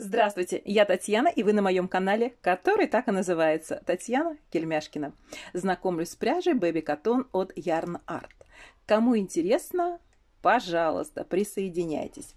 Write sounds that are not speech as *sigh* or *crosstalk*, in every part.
Здравствуйте, я Татьяна, и вы на моем канале, который так и называется Татьяна Кельмяшкина. Знакомлюсь с пряжей Baby Cotton от Yarn Art. Кому интересно, пожалуйста, присоединяйтесь.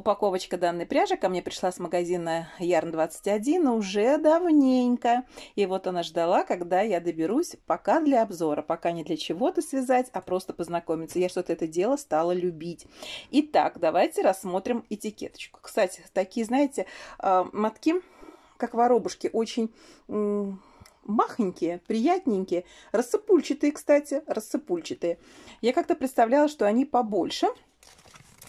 Упаковочка данной пряжи ко мне пришла с магазина Ярн 21 уже давненько. И вот она ждала, когда я доберусь, пока для обзора, пока не для чего-то связать, а просто познакомиться. Я что-то это дело стала любить. Итак, давайте рассмотрим этикеточку. Кстати, такие, знаете, э, мотки, как воробушки, очень махонькие, приятненькие, рассыпульчатые, кстати, рассыпульчатые. Я как-то представляла, что они побольше –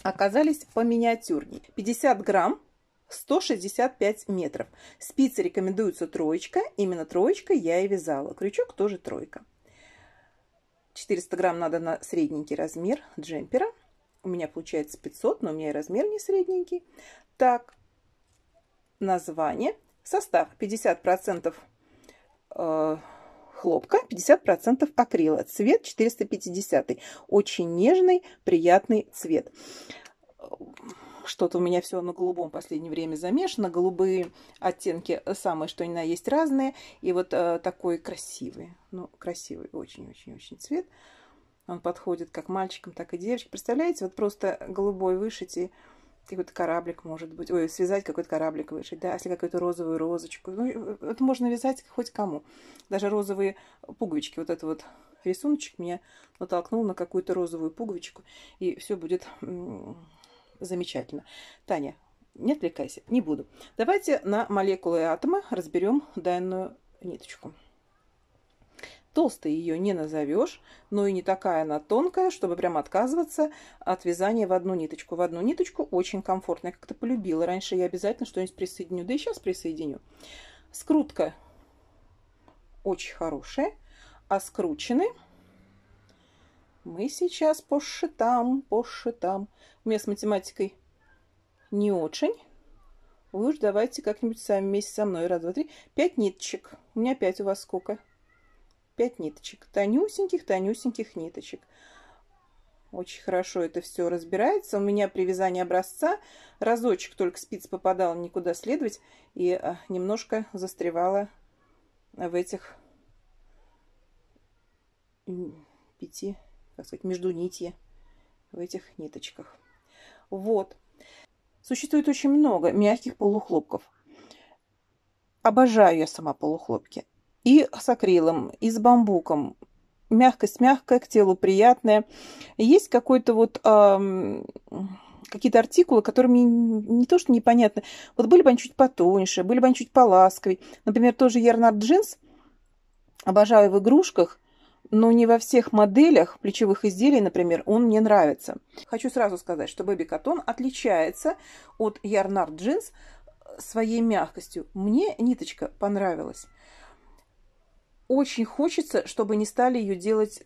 оказались по 50 грамм 165 метров. Спицы рекомендуется троечка. Именно троечка я и вязала. Крючок тоже тройка. 400 грамм надо на средненький размер джемпера. У меня получается 500, но у меня и размер не средненький. Так, название. Состав 50% э, хлопка, 50% акрила. Цвет 450. Очень нежный, приятный цвет. Цвет что-то у меня все на голубом в последнее время замешано. Голубые оттенки самые, что ни на есть, разные. И вот э, такой красивый, ну, красивый, очень-очень-очень цвет. Он подходит как мальчикам, так и девочкам. Представляете, вот просто голубой вышить и какой-то кораблик, может быть. Ой, связать какой-то кораблик вышить, да, если какую-то розовую розочку. Ну, э, это можно вязать хоть кому. Даже розовые пуговички. Вот этот вот рисуночек меня натолкнул на какую-то розовую пуговичку. И все будет замечательно. Таня, не отвлекайся, не буду. Давайте на молекулы и атомы разберем данную ниточку. Толстой ее не назовешь, но и не такая она тонкая, чтобы прям отказываться от вязания в одну ниточку. В одну ниточку очень комфортно. Я как-то полюбила. Раньше я обязательно что-нибудь присоединю. Да и сейчас присоединю. Скрутка очень хорошая. А скручены мы сейчас по шитам, по шитам. У меня с математикой не очень. Вы уж давайте как-нибудь сами вместе со мной. Раз, два, три. Пять ниточек. У меня пять у вас сколько? Пять ниточек. Тонюсеньких, тонюсеньких ниточек. Очень хорошо это все разбирается. У меня при вязании образца разочек только спиц попадал никуда следовать и а, немножко застревала в этих пяти так сказать, между нитье в этих ниточках. Вот. Существует очень много мягких полухлопков. Обожаю я сама полухлопки. И с акрилом, и с бамбуком. Мягкость мягкая, к телу приятная. Есть какой-то вот... Эм какие-то артикулы, которые мне не то что непонятны. Вот были бы они чуть потоньше, были бы они чуть поласковее. Например, тоже Ернард Джинс. Обожаю в игрушках но не во всех моделях плечевых изделий, например, он мне нравится. Хочу сразу сказать, что Baby Cotton отличается от Yarnard Jeans своей мягкостью. Мне ниточка понравилась. Очень хочется, чтобы не стали ее делать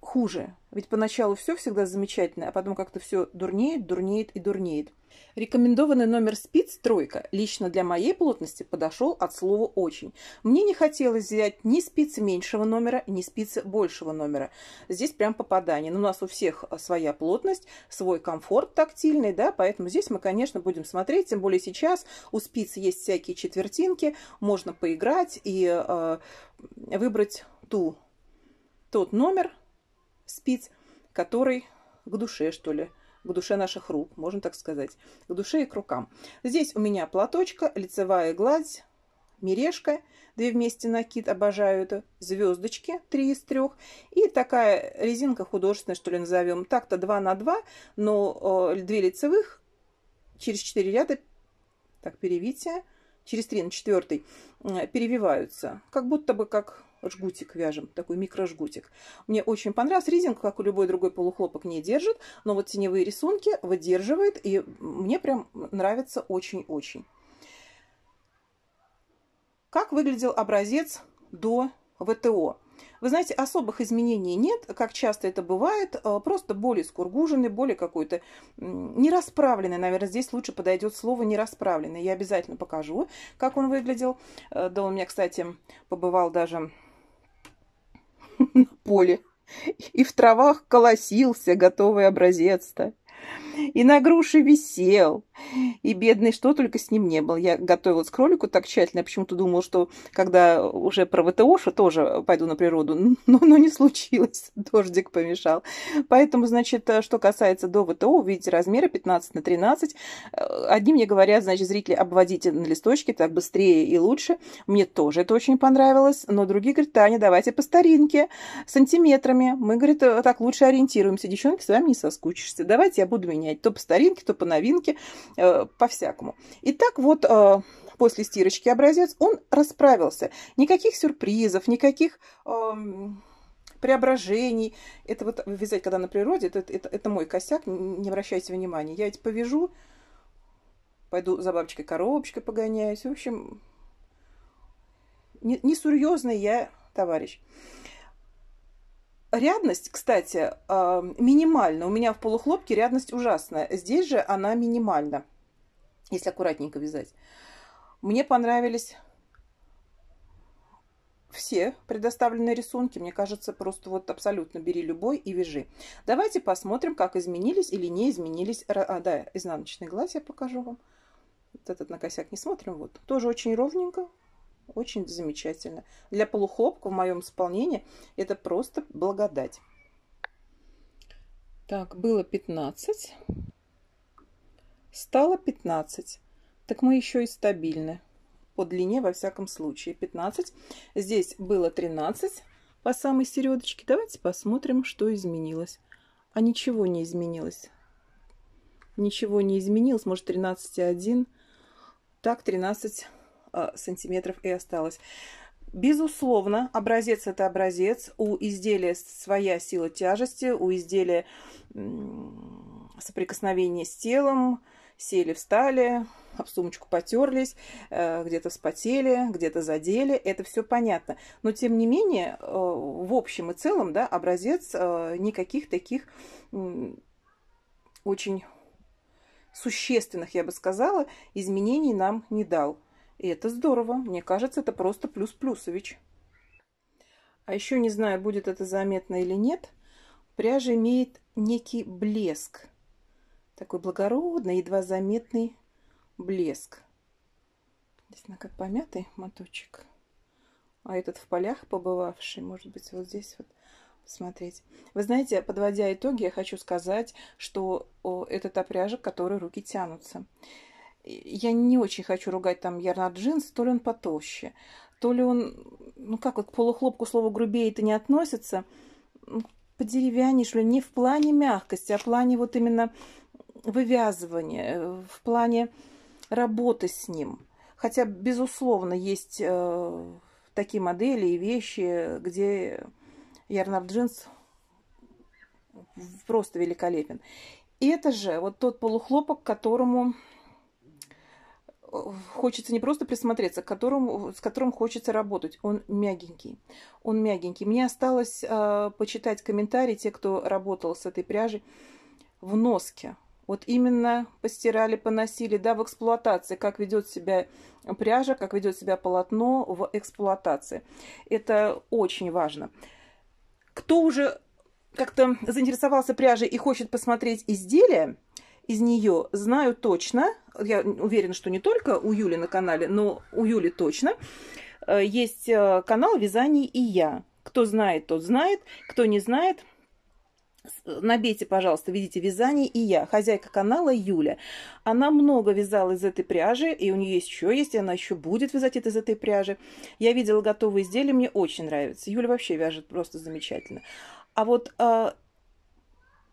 хуже. Ведь поначалу все всегда замечательно, а потом как-то все дурнеет, дурнеет и дурнеет. Рекомендованный номер спиц «тройка» лично для моей плотности подошел от слова «очень». Мне не хотелось взять ни спицы меньшего номера, ни спицы большего номера. Здесь прям попадание. Но ну, у нас у всех своя плотность, свой комфорт тактильный, да, поэтому здесь мы, конечно, будем смотреть, тем более сейчас у спицы есть всякие четвертинки, можно поиграть и э, выбрать ту, тот номер, спиц, который к душе, что ли, к душе наших рук, можно так сказать, к душе и к рукам. Здесь у меня платочка, лицевая гладь, мережка, две вместе накид, обожаю это, звездочки, три из трех, и такая резинка художественная, что ли, назовем, так-то два на два, но э, две лицевых, через четыре ряда, так, перевитие, через три на 4 э, перевиваются, как будто бы как жгутик вяжем, такой микрожгутик. Мне очень понравилось. Резинка, как у любой другой полухлопок, не держит, но вот теневые рисунки выдерживает, и мне прям нравится очень-очень. Как выглядел образец до ВТО? Вы знаете, особых изменений нет, как часто это бывает, э, просто более скургуженный, более какой-то не расправленный наверное, здесь лучше подойдет слово не расправленный Я обязательно покажу, как он выглядел. Э, да, у меня, кстати, побывал даже на *laughs* поле и в травах колосился готовый образец-то и на груши висел. И бедный, что только с ним не было. Я готовилась к кролику так тщательно, почему-то думала, что когда уже про ВТО, что тоже пойду на природу, *laughs* но, но не случилось, дождик помешал. Поэтому, значит, э, что касается до ВТО, видите размеры 15 на 13. Э, Одни мне говорят, значит, зрители, обводите на листочке, так быстрее и лучше. Мне тоже это очень понравилось, но другие говорят, Таня, давайте по старинке, сантиметрами. Мы, говорит, «Э, так лучше ориентируемся. Девчонки, с вами не соскучишься. Давайте я буду менять стирить то по старинке, то по новинке, э, по-всякому. Итак, вот э, после стирочки образец, он расправился. Никаких сюрпризов, никаких эм, преображений. Это вот вязать, когда на природе, это, это, это мой косяк, не обращайте внимания. Я эти повяжу, пойду за бабочкой коробочкой погоняюсь. В общем, несерьезный не я товарищ. Рядность, кстати, минимальна. У меня в полухлопке рядность ужасная. Здесь же она минимальна, если аккуратненько вязать. Мне понравились все предоставленные рисунки. Мне кажется, просто вот абсолютно бери любой и вяжи. Давайте посмотрим, как изменились или не изменились. А, да, изнаночный глаз я покажу вам. Вот этот на косяк не смотрим. Вот. Тоже очень ровненько. Очень замечательно. Для полухлопка в моем исполнении это просто благодать. Так, было 15. Стало 15. Так мы еще и стабильны. По длине, во всяком случае, 15. Здесь было 13 по самой середочке. Давайте посмотрим, что изменилось. А ничего не изменилось. Ничего не изменилось. Может, 13,1. Так, 13 Э, сантиметров и осталось. Безусловно, образец это образец. У изделия своя сила тяжести, у изделия соприкосновение с телом, сели, встали, об сумочку потерлись, э, где-то вспотели, где-то задели, это все понятно. Но тем не менее, э, в общем и целом, да, образец никаких таких очень существенных, я бы сказала, изменений нам не дал. И это здорово. Мне кажется, это просто плюс-плюсович. А еще не знаю, будет это заметно или нет, пряжа имеет некий блеск. Такой благородный, едва заметный блеск. Здесь она как помятый моточек. А этот в полях побывавший, может быть, вот здесь вот смотреть. Вы знаете, подводя итоги, я хочу сказать, что о, это та пряжа, к которой руки тянутся я не очень хочу ругать там Ярнаджинс, то ли он потолще, то ли он, ну как вот к полухлопку слово грубее это не относится, ну, по деревяне, что ли, не в плане мягкости, а в плане вот именно вывязывания, э, в плане работы с ним. Хотя, безусловно, есть э, такие модели и вещи, где Ярнар Джинс просто великолепен. И это же вот тот полухлопок, которому хочется не просто присмотреться, к которому, с которым хочется работать. Он мягенький. Он мягенький. Мне осталось э, почитать комментарии те, кто работал с этой пряжей в носке. Вот именно постирали, поносили, да, в эксплуатации, как ведет себя пряжа, как ведет себя полотно в эксплуатации. Это очень важно. Кто уже как-то заинтересовался пряжей и хочет посмотреть изделие из нее, знаю точно, я уверена, что не только у Юли на канале, но у Юли точно, э, есть э, канал «Вязание и я». Кто знает, тот знает, кто не знает, набейте, пожалуйста, видите, «Вязание и я», хозяйка канала Юля. Она много вязала из этой пряжи, и у нее есть еще есть, и она еще будет вязать это из этой пряжи. Я видела готовые изделия, мне очень нравится. Юля вообще вяжет просто замечательно. А вот э,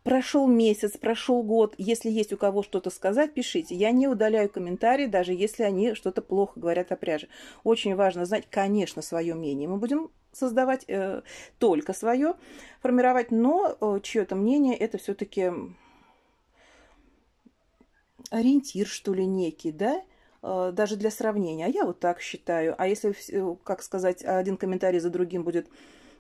Прошел месяц, прошел год. Если есть у кого что-то сказать, пишите. Я не удаляю комментарии, даже если они что-то плохо говорят о пряже. Очень важно знать, конечно, свое мнение. Мы будем создавать э, только свое, формировать, но э, чье-то мнение это все-таки ориентир, что ли, некий, да? Э, даже для сравнения. А я вот так считаю. А если, как сказать, один комментарий за другим будет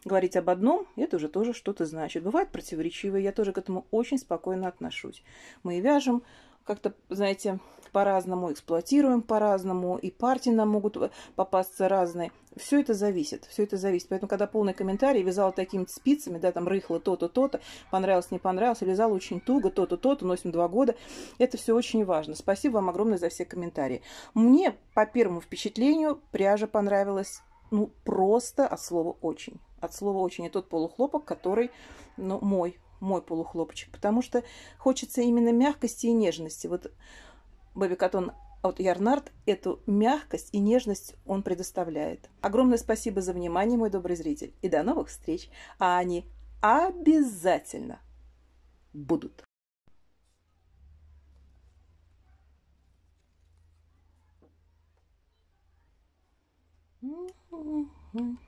говорить об одном, это уже тоже что-то значит. Бывает противоречивые, я тоже к этому очень спокойно отношусь. Мы и вяжем, как-то, знаете, по-разному эксплуатируем по-разному, и партии нам могут попасться разные. Все это зависит, все это зависит. Поэтому, когда полный комментарий, вязала такими спицами, да, там рыхло то-то, то-то, понравилось, не понравилось, вязала очень туго, то-то, то-то, носим два года. Это все очень важно. Спасибо вам огромное за все комментарии. Мне, по первому впечатлению, пряжа понравилась, ну, просто от слова «очень» от слова очень и тот полухлопок, который ну, мой, мой полухлопочек. Потому что хочется именно мягкости и нежности. Вот Бэби Катон от Ярнард эту мягкость и нежность он предоставляет. Огромное спасибо за внимание, мой добрый зритель. И до новых встреч. А они обязательно будут. Mm-hmm.